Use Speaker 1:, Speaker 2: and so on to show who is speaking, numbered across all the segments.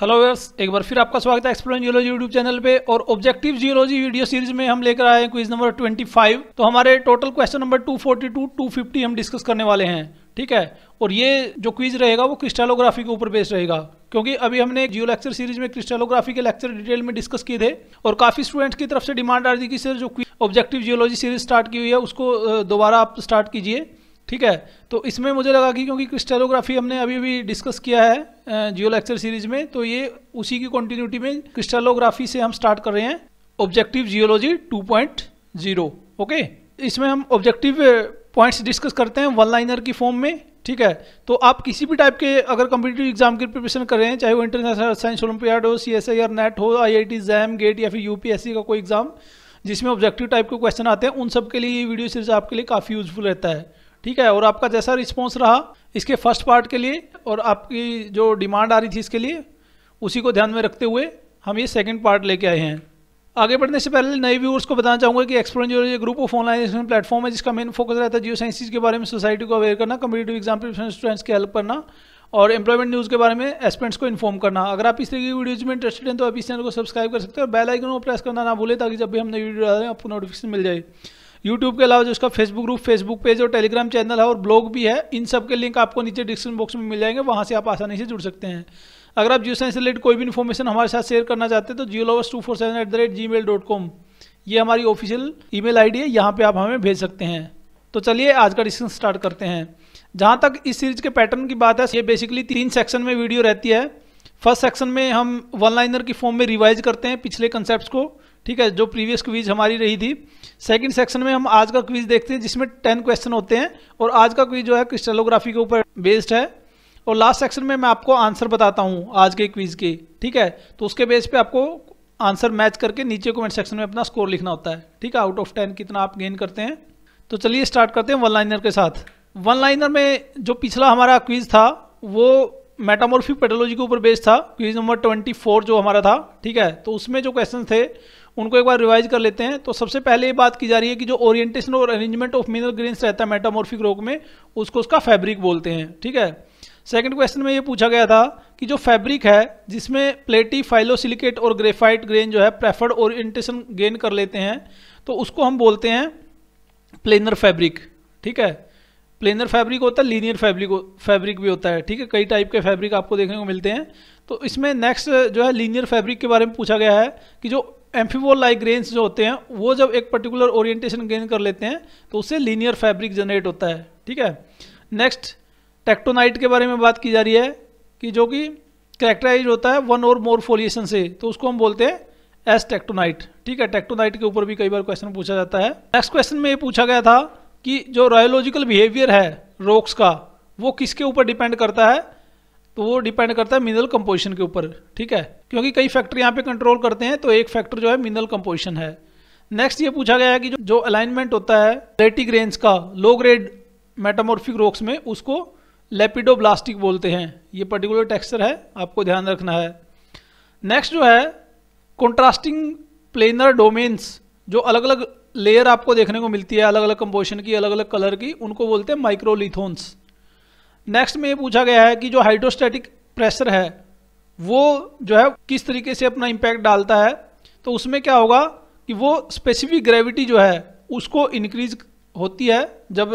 Speaker 1: hello viewers एक बार फिर आपका स्वागत है एक्सप्लोर जियोलॉजी यूट्यूब चैनल पे और ऑब्जेक्टिव जियोलॉजी वीडियो सीरीज में हम लेकर आए हैं क्विज नंबर 25 तो हमारे टोटल क्वेश्चन नंबर 242 250 हम डिस्कस करने वाले हैं ठीक है और ये जो क्विज रहेगा वो क्रिस्टालोग्राफी के ऊपर बेस्ड रहेगा क्योंकि अभी हमने जियो लेक्चर सीरीज में क्रिस्टेलोग्राफी के लेक्चर डिटेल में डिस्कस किए थे और काफ़ी स्टूडेंट्स की तरफ से डिमांड आ रही थी कि सर जो ऑब्जेक्टिव जियोलॉजी सीरीज स्टार्ट की हुई है उसको दोबारा आप स्टार्ट कीजिए ठीक है तो इसमें मुझे लगा कि क्योंकि क्रिस्टलोग्राफी हमने अभी भी डिस्कस किया है जियो लेक्चर सीरीज में तो ये उसी की कंटिन्यूटी में क्रिस्टलोग्राफी से हम स्टार्ट कर रहे हैं ऑब्जेक्टिव जियोलॉजी 2.0 ओके इसमें हम ऑब्जेक्टिव पॉइंट्स डिस्कस करते हैं वन लाइनर की फॉर्म में ठीक है तो आप किसी भी टाइप के अगर कम्पिटेटिव एग्जाम की प्रिपरेशन कर रहे हैं चाहे वो इंटरनेशनल साइंस ओलम्पियाड हो C S I R NET हो I I T JAM GATE या फिर सी का कोई एग्जाम जिसमें ऑब्जेक्टिव टाइप के क्वेश्चन आते हैं उन सब के लिए ये वीडियो सीरीज आपके लिए काफ़ी यूजफुल रहता है ठीक है और आपका जैसा रिस्पॉन्स रहा इसके फर्स्ट पार्ट के लिए और आपकी जो डिमांड आ रही थी इसके लिए उसी को ध्यान में रखते हुए हम ये सेकेंड पार्ट लेके आए हैं आगे बढ़ने से पहले नए व्यूअर्स को बताना चाहूँगा कि एक्सप्लेन जो ग्रुप ऑफ ऑनलाइन प्लेटफॉर्म है जिसका मेन फोकस रहता है जियो साइंसिस के बारे में सोसाइटी को अवेयर करना कम्पिटेटिव एग्जाम प्रिपरेशन स्टूडेंट्स की हेल्प करना और एम्प्लॉयमेंट न्यूज़ के बारे में एस्पेंट्स को इन्फॉर्म करना अगर आप इस तरह की वीडियोज में इंटरेस्टेड हैं तो आप इस चैनल को सब्सक्राइब कर सकते हैं और बेल आइकन को प्रेस करना ना भूलें ताकि जब भी हम नई वीडियो डालें आपको नोटिफिकेशन मिल जाए यूट्यूब के अलावा जो उसका फेसबुक ग्रुप फेसबुक पेज और टेलीग्राम चैनल है और ब्लॉग भी है इन सब के लिंक आपको नीचे डिस्क्रिप्शन बॉक्स में मिल जाएंगे वहाँ से आप आसानी से जुड़ सकते हैं अगर आप जियो साइंस से रिलेटेड कोई भी इन्फॉर्मेशन हमारे साथ शेयर करना चाहते हैं तो geo lovers two four seven eight the rate Gmail dot com ये हमारी ऑफिशियल आई डी है यहाँ पर आप हमें भेज सकते हैं तो चलिए आज का डिस्कशन स्टार्ट करते हैं जहाँ तक इस सीरीज के पैटर्न की बात है ये बेसिकली तीन सेक्शन में वीडियो रहती है फर्स्ट सेक्शन में हम वन लाइनर की फॉर्म में रिवाइज करते हैं पिछले कंसेप्ट को ठीक है जो प्रीवियस क्वीज हमारी रही थी सेकंड सेक्शन में हम आज का क्वीज देखते हैं जिसमें टेन क्वेश्चन होते हैं और आज का क्वीज जो है क्रिस्टलोग्राफी के ऊपर बेस्ड है और लास्ट सेक्शन में मैं आपको आंसर बताता हूँ आज के क्वीज के ठीक है तो उसके बेस पे आपको आंसर मैच करके नीचे कमेंट सेक्शन में अपना स्कोर लिखना होता है ठीक है आउट ऑफ टेन कितना आप गेन करते हैं तो चलिए स्टार्ट करते हैं वन लाइनर के साथ वन लाइनर में जो पिछला हमारा क्वीज था वो मेटामोर्फिक पेटोलॉजी के ऊपर बेस्ड था क्वीज नंबर ट्वेंटी फोर जो हमारा था ठीक है तो उसमें जो क्वेश्चन थे उनको एक बार रिवाइज कर लेते हैं तो सबसे पहले ये बात की जा रही है कि जो ओरिएंटेशन और अरेंजमेंट ऑफ मिनरल ग्रेन्स रहता है मेटामॉर्फिक रोग में उसको उसका फैब्रिक बोलते हैं ठीक है सेकंड क्वेश्चन में ये पूछा गया था कि जो फैब्रिक है जिसमें प्लेटी फाइलोसिलिकेट और ग्रेफाइट ग्रेन जो है प्रेफर्ड ओरिएंटेशन गेन कर लेते हैं तो उसको हम बोलते हैं प्लेनर फैब्रिक ठीक है प्लेनर फैब्रिक होता है लीनियर फैब्रिक फैब्रिक भी होता है ठीक है कई टाइप के फैब्रिक आपको देखने को मिलते हैं तो इसमें नेक्स्ट जो है लीनियर फैब्रिक के बारे में पूछा गया है कि जो लाइक ग्रेन्स जो होते हैं वो जब एक पर्टिकुलर ओरिएंटेशन गेन कर लेते हैं तो उससे लीनियर फैब्रिक जनरेट होता है ठीक है नेक्स्ट टेक्टोनाइट के बारे में बात की जा रही है कि जो कि करेक्टराइज होता है वन और मोर फोलिएशन से तो उसको हम बोलते हैं एस टेक्टोनाइट ठीक है टेक्टोनाइट के ऊपर भी कई बार क्वेश्चन पूछा जाता है नेक्स्ट क्वेश्चन में ये पूछा गया था कि जो रायोलॉजिकल बिहेवियर है रोक्स का वो किसके ऊपर डिपेंड करता है तो वो डिपेंड करता है मिनरल कंपोजिशन के ऊपर ठीक है क्योंकि कई फैक्टर यहाँ पे कंट्रोल करते हैं तो एक फैक्टर जो है मिनरल कंपोजिशन है नेक्स्ट ये पूछा गया है कि जो जो अलाइनमेंट होता है लेटिक रेंज का लो ग्रेड मेटामोर्फिक रोक्स में उसको लेपिडो बोलते हैं ये पर्टिकुलर टेक्सचर है आपको ध्यान रखना है नेक्स्ट जो है कॉन्ट्रास्टिंग प्लेनर डोमेन्स जो अलग अलग लेयर आपको देखने को मिलती है अलग अलग कंपोजिशन की अलग अलग कलर की उनको बोलते हैं माइक्रोलिथोन्स नेक्स्ट में ये पूछा गया है कि जो हाइड्रोस्टैटिक प्रेशर है वो जो है किस तरीके से अपना इम्पैक्ट डालता है तो उसमें क्या होगा कि वो स्पेसिफिक ग्रेविटी जो है उसको इंक्रीज होती है जब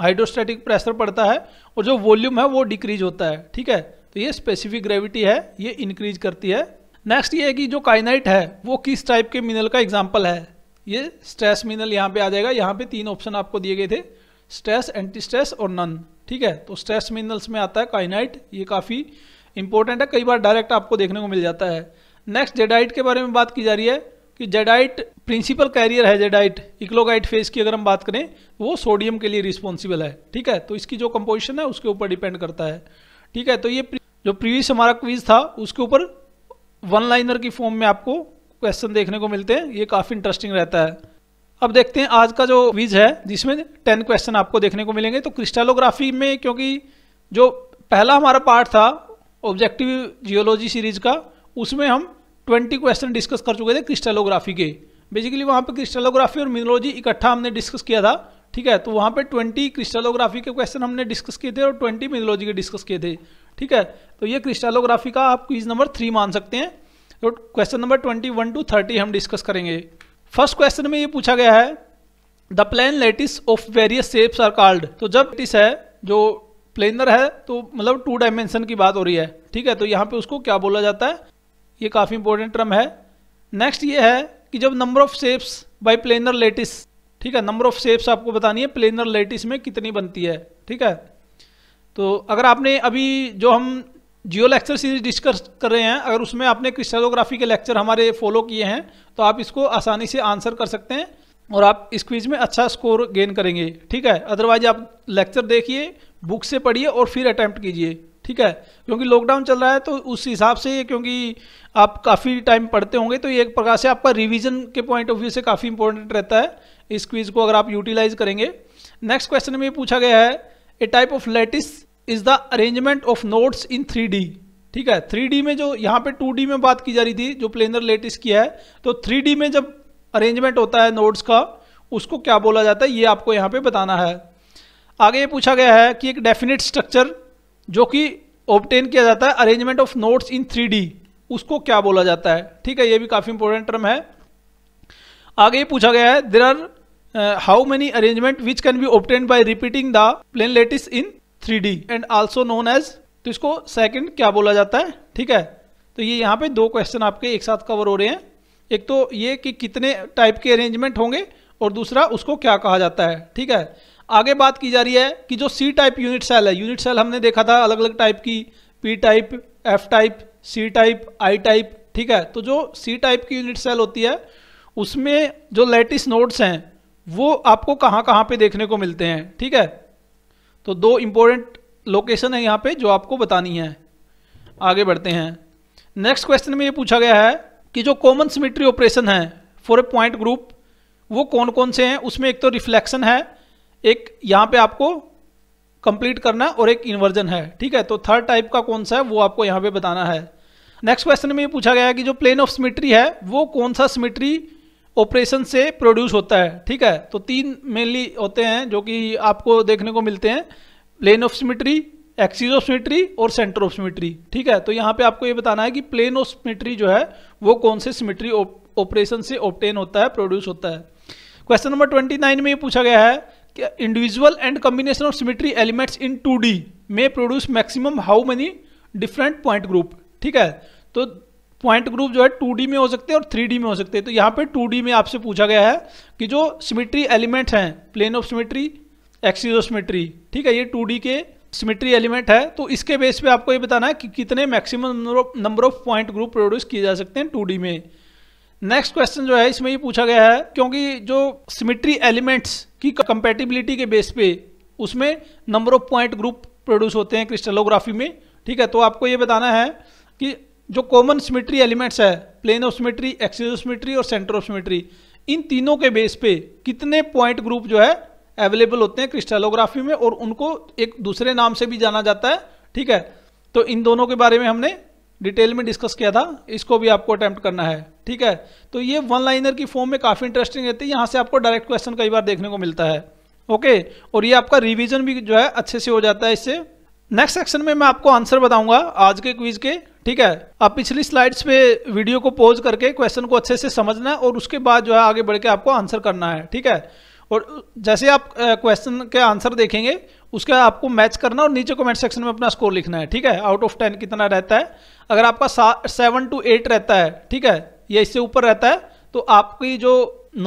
Speaker 1: हाइड्रोस्टैटिक प्रेशर पड़ता है और जो वॉल्यूम है वो डिक्रीज होता है ठीक है तो ये स्पेसिफिक ग्रेविटी है ये इंक्रीज करती है नेक्स्ट ये है कि जो काइनाइट है वो किस टाइप के मिनरल का एग्जाम्पल है ये स्ट्रेस मिनरल यहाँ पे आ जाएगा यहाँ पे तीन ऑप्शन आपको दिए गए थे स्ट्रेस एंटी स्ट्रेस और नन ठीक है तो स्ट्रेस मिनरल्स में आता है काइनाइट ये काफ़ी इंपॉर्टेंट है कई बार डायरेक्ट आपको देखने को मिल जाता है नेक्स्ट जेडाइट के बारे में बात की जा रही है कि जेडाइट प्रिंसिपल कैरियर है जेडाइट इक्लोगाइट फेस की अगर हम बात करें वो सोडियम के लिए रिस्पॉन्सिबल है ठीक है तो इसकी जो कंपोजिशन है उसके ऊपर डिपेंड करता है ठीक है तो ये जो प्रीवियस हमारा क्वीज था उसके ऊपर वन लाइनर की फॉर्म में आपको क्वेश्चन देखने को मिलते हैं ये काफ़ी इंटरेस्टिंग रहता है अब देखते हैं आज का जो विज है जिसमें टेन क्वेश्चन आपको देखने को मिलेंगे तो क्रिस्टलोग्राफी में क्योंकि जो पहला हमारा पार्ट था ऑब्जेक्टिव जियोलॉजी सीरीज का उसमें हम 20 क्वेश्चन डिस्कस कर चुके थे क्रिस्टलोग्राफी के बेसिकली वहाँ पे क्रिस्टलोग्राफी और मिनोलॉजी इकट्ठा हमने डिस्कस किया था ठीक है तो वहाँ पे 20 क्रिस्टलोग्राफी के क्वेश्चन हमने डिस्कस किए थे और 20 मिनोलॉजी के डिस्कस किए थे ठीक है तो ये क्रिस्टलोग्राफी का आप क्वीज नंबर थ्री मान सकते हैं तो question number twenty one to thirty हम डिस्कस करेंगे फर्स्ट क्वेश्चन में ये पूछा गया है the plane lattice of various shapes are called तो जब लेटिस है जो प्लेनर है तो मतलब टू डायमेंशन की बात हो रही है ठीक है तो यहाँ पे उसको क्या बोला जाता है ये काफ़ी इंपॉर्टेंट टर्म है नेक्स्ट ये है कि जब number of shapes by planar lattice ठीक है नंबर ऑफ शेप्स आपको बतानी है प्लेनर लेटिस में कितनी बनती है ठीक है तो अगर आपने अभी जो हम जियो लेक्चर सीरीज डिस्कस कर रहे हैं अगर उसमें आपने क्रिस्टलोग्राफी के लेक्चर हमारे फॉलो किए हैं तो आप इसको आसानी से आंसर कर सकते हैं और आप इस क्विज में अच्छा स्कोर गेन करेंगे ठीक है अदरवाइज आप लेक्चर देखिए बुक से पढ़िए और फिर अटैम्प्ट कीजिए ठीक है क्योंकि लॉकडाउन चल रहा है तो उस हिसाब से क्योंकि आप काफ़ी टाइम पढ़ते होंगे तो ये एक प्रकार से आपका रिवीजन के पॉइंट ऑफ व्यू से काफ़ी इंपॉर्टेंट रहता है इस क्विज को अगर आप यूटिलाइज करेंगे नेक्स्ट क्वेश्चन में पूछा गया है a type of lattice is the arrangement of nodes in three D ठीक है थ्री डी में जो यहाँ पे टू डी में बात की जा रही थी जो प्लेनर लेटेस्ट किया है तो थ्री डी में जब अरेंजमेंट होता है नोट्स का उसको क्या बोला जाता है ये आपको यहाँ पे बताना है आगे ये पूछा गया है कि एक डेफिनेट स्ट्रक्चर जो कि ऑप्टेन किया जाता है arrangement of nodes in three उसको क्या बोला जाता है ठीक है ये भी काफ़ी इंपॉर्टेंट टर्म है आगे ये पूछा गया है there are how many arrangement which can be obtain by repeating the plane lattice in three D and also known as तो इसको सेकंड क्या बोला जाता है ठीक है तो ये यहाँ पे दो क्वेश्चन आपके एक साथ कवर हो रहे हैं एक तो ये कि कितने टाइप के अरेंजमेंट होंगे और दूसरा उसको क्या कहा जाता है ठीक है आगे बात की जा रही है कि जो सी टाइप यूनिट सेल है यूनिट सेल हमने देखा था अलग अलग टाइप की P type F type C type I type ठीक है तो जो सी टाइप की यूनिट सेल होती है उसमें जो लेटेस्ट नोड्स हैं वो आपको कहाँ कहाँ पे देखने को मिलते हैं ठीक है तो दो इंपॉर्टेंट लोकेशन है यहाँ पे जो आपको बतानी है आगे बढ़ते हैं नेक्स्ट क्वेश्चन में ये पूछा गया है कि जो कॉमन सिमिट्री ऑपरेशन है फॉर ए पॉइंट ग्रुप वो कौन कौन से हैं उसमें एक तो रिफ्लेक्शन है एक यहाँ पे आपको कंप्लीट करना और एक इन्वर्जन है ठीक है तो थर्ड टाइप का कौन सा है वो आपको यहाँ पे बताना है नेक्स्ट क्वेश्चन में ये पूछा गया है कि जो प्लेन ऑफ सिमिट्री है वो कौन सा सिमिट्री ऑपरेशन से प्रोड्यूस होता है ठीक है तो तीन मेनली होते हैं जो कि आपको देखने को मिलते हैं plane of symmetry axis of symmetry और सेंटर ऑफ सिमिट्री ठीक है तो यहाँ पे आपको ये बताना है कि प्लेन ऑफ सिमिट्री जो है वो कौन से सिमिट्री ऑपरेशन से ऑप्टेन होता है प्रोड्यूस होता है क्वेश्चन नंबर ट्वेंटी नाइन में ये पूछा गया है कि individual and combination of symmetry elements in two D में produce maximum how many different point group ठीक है तो पॉइंट ग्रुप जो है टू में हो सकते हैं और थ्री में हो सकते हैं तो यहाँ पर टू में आपसे पूछा गया है कि जो सिमिट्री एलिमेंट हैं plane of symmetry axes of symmetry ठीक है ये टू के सिमिट्री एलिमेंट है तो इसके बेस पे आपको ये बताना है कि कितने maximum number of point group produce किए जा सकते हैं टू में नेक्स्ट क्वेश्चन जो है इसमें ये पूछा गया है क्योंकि जो सिमिट्री एलिमेंट्स की कंपेटिबिलिटी के बेस पे उसमें number of point group produce होते हैं क्रिस्टलोग्राफी में ठीक है तो आपको ये बताना है कि जो कॉमन सिमेट्री एलिमेंट्स है plane of symmetry axis of symmetry और सेंटर ऑफ सिमेट्री इन तीनों के बेस पे कितने पॉइंट ग्रुप जो है अवेलेबल होते हैं क्रिस्टलोग्राफी में और उनको एक दूसरे नाम से भी जाना जाता है ठीक है तो इन दोनों के बारे में हमने डिटेल में डिस्कस किया था इसको भी आपको अटैम्प्ट करना है ठीक है तो ये वन लाइनर की फॉर्म में काफ़ी इंटरेस्टिंग रहती है यहाँ से आपको डायरेक्ट क्वेश्चन कई बार देखने को मिलता है ओके और ये आपका रिविजन भी जो है अच्छे से हो जाता है इससे नेक्स्ट सेक्शन में मैं आपको आंसर बताऊंगा आज के क्विज के ठीक है आप पिछली स्लाइड्स पे वीडियो को पॉज करके क्वेश्चन को अच्छे से समझना है और उसके बाद जो है आगे बढ़ के आपको आंसर करना है ठीक है और जैसे आप क्वेश्चन के आंसर देखेंगे उसके आपको मैच करना और नीचे कमेंट सेक्शन में अपना स्कोर लिखना है ठीक है आउट ऑफ टेन कितना रहता है अगर आपका सेवन टू एट रहता है ठीक है या इससे ऊपर रहता है तो आपकी जो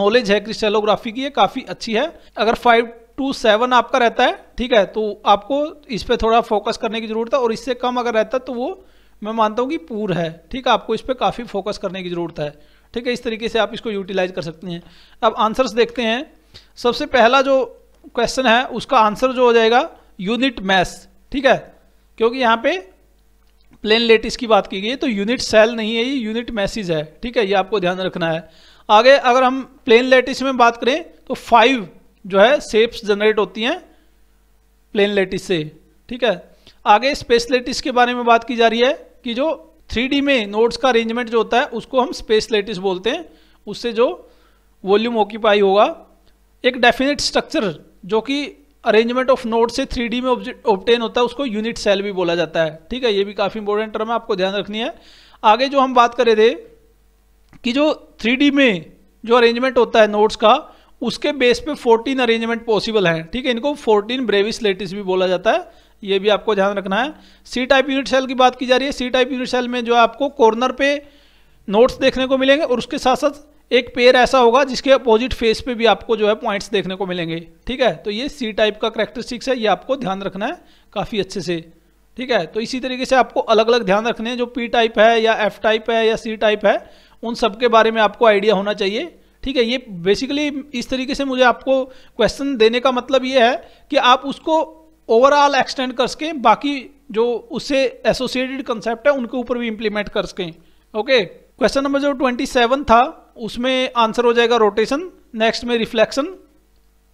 Speaker 1: नॉलेज है क्रिस्टेलोग्राफी की ये काफ़ी अच्छी है अगर फाइव टू सेवन आपका रहता है ठीक है तो आपको इस पर थोड़ा फोकस करने की ज़रूरत है और इससे कम अगर रहता है तो वो मैं मानता हूँ कि पूर है ठीक है आपको इस पर काफ़ी फोकस करने की ज़रूरत है ठीक है इस तरीके से आप इसको यूटिलाइज कर सकते हैं अब आंसर्स देखते हैं सबसे पहला जो क्वेश्चन है उसका आंसर जो हो जाएगा यूनिट मैस ठीक है क्योंकि यहाँ पे प्लेन लेटिस की बात की गई है तो यूनिट सेल नहीं है ये यूनिट मैसेज है ठीक है ये आपको ध्यान रखना है आगे अगर हम प्लेन लेटिस में बात करें तो फाइव जो है सेप्स जनरेट होती हैं प्लेन लेटिस से ठीक है आगे स्पेस लेटिस के बारे में बात की जा रही है कि जो थ्री में नोट्स का अरेंजमेंट जो होता है उसको हम स्पेस लेटिस बोलते हैं उससे जो वॉल्यूम ऑक्यूपाई होगा एक डेफिनेट स्ट्रक्चर जो कि अरेंजमेंट ऑफ नोट से थ्री में ऑप्टेन होता है उसको यूनिट सेल भी बोला जाता है ठीक है ये भी काफ़ी इंपॉर्टेंट टर्म है आपको ध्यान रखनी है आगे जो हम बात करे थे कि जो थ्री में जो अरेंजमेंट होता है नोट्स का उसके बेस पे 14 अरेंजमेंट पॉसिबल हैं ठीक है इनको 14 ब्रेविस लेटिस भी बोला जाता है ये भी आपको ध्यान रखना है सी टाइप यूनिट सेल की बात की जा रही है सी टाइप यूनिट सेल में जो आपको कॉर्नर पे नोट्स देखने को मिलेंगे और उसके साथ साथ एक पेयर ऐसा होगा जिसके अपोजिट फेस पे भी आपको जो है पॉइंट्स देखने को मिलेंगे ठीक है तो ये सी टाइप का करेक्टरिस्टिक्स है ये आपको ध्यान रखना है काफ़ी अच्छे से ठीक है तो इसी तरीके से आपको अलग अलग ध्यान रखने हैं जो पी टाइप है या एफ टाइप है या सी टाइप है उन सब के बारे में आपको आइडिया होना चाहिए ठीक है ये बेसिकली इस तरीके से मुझे आपको क्वेश्चन देने का मतलब ये है कि आप उसको ओवरऑल एक्सटेंड कर सकें बाकी जो उससे एसोसिएटेड कंसेप्ट है उनके ऊपर भी इंप्लीमेंट कर सकें ओके क्वेश्चन नंबर जो ट्वेंटी सेवन था उसमें आंसर हो जाएगा रोटेशन नेक्स्ट में रिफ्लेक्शन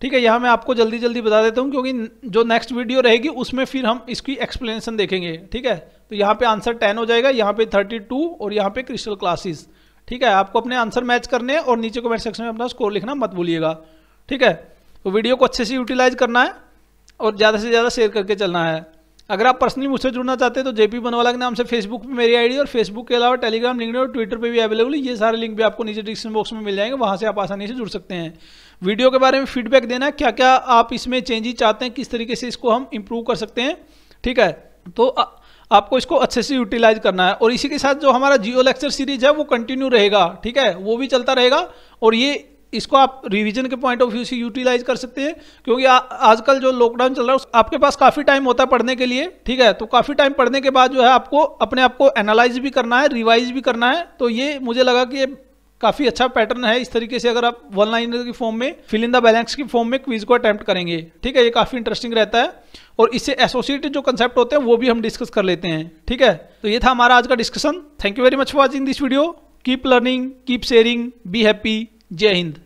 Speaker 1: ठीक है यहाँ मैं आपको जल्दी जल्दी बता देता हूँ क्योंकि जो नेक्स्ट वीडियो रहेगी उसमें फिर हम इसकी एक्सप्लेनेशन देखेंगे ठीक है तो यहाँ पे आंसर टेन हो जाएगा यहाँ पे थर्टी टू और यहाँ पे क्रिस्टल क्लासेस ठीक है आपको अपने आंसर मैच करने और नीचे कमेंट सेक्शन में अपना स्कोर लिखना मत भूलिएगा ठीक है तो वीडियो को अच्छे से यूटिलाइज करना है और ज़्यादा से ज़्यादा शेयर करके चलना है अगर आप पर्सनली मुझसे जुड़ना चाहते हैं तो जेपी बनवाला के नाम से फेसबुक पे मेरी आईडी और फेसबुक के अलावा टेलीग्राम लिंक और ट्विटर पे भी अवेलेबल है ये सारे लिंक भी आपको नीचे डिस्क्रिप्शन बॉक्स में मिल जाएंगे वहाँ से आप आसानी से जुड़ सकते हैं वीडियो के बारे में फीडबैक देना क्या क्या आप इसमें चेंजेस चाहते हैं किस तरीके से इसको हम इम्प्रूव कर सकते हैं ठीक है तो आ, आपको इसको अच्छे से यूटिलाइज करना है और इसी के साथ जो हमारा जियो लेक्चर सीरीज है वो कंटिन्यू रहेगा ठीक है वो भी चलता रहेगा और ये इसको आप रिवीजन के पॉइंट ऑफ व्यू से यूटिलाइज कर सकते हैं क्योंकि आजकल जो लॉकडाउन चल रहा है आपके पास काफ़ी टाइम होता है पढ़ने के लिए ठीक है तो काफ़ी टाइम पढ़ने के बाद जो है आपको अपने आप को एनालाइज भी करना है रिवाइज भी करना है तो ये मुझे लगा कि ये काफ़ी अच्छा पैटर्न है इस तरीके से अगर आप वन लाइन की फॉर्म में फिल इन द बैलेंस की फॉर्म में क्विज को अटैम्प्ट करेंगे ठीक है ये काफ़ी इंटरेस्टिंग रहता है और इससे एसोसिएटेड जो कंसेप्ट होते हैं वो भी हम डिस्कस कर लेते हैं ठीक है तो ये था हमारा आज का discussion thank you very much for watching this video keep learning keep sharing be happy जय हिंद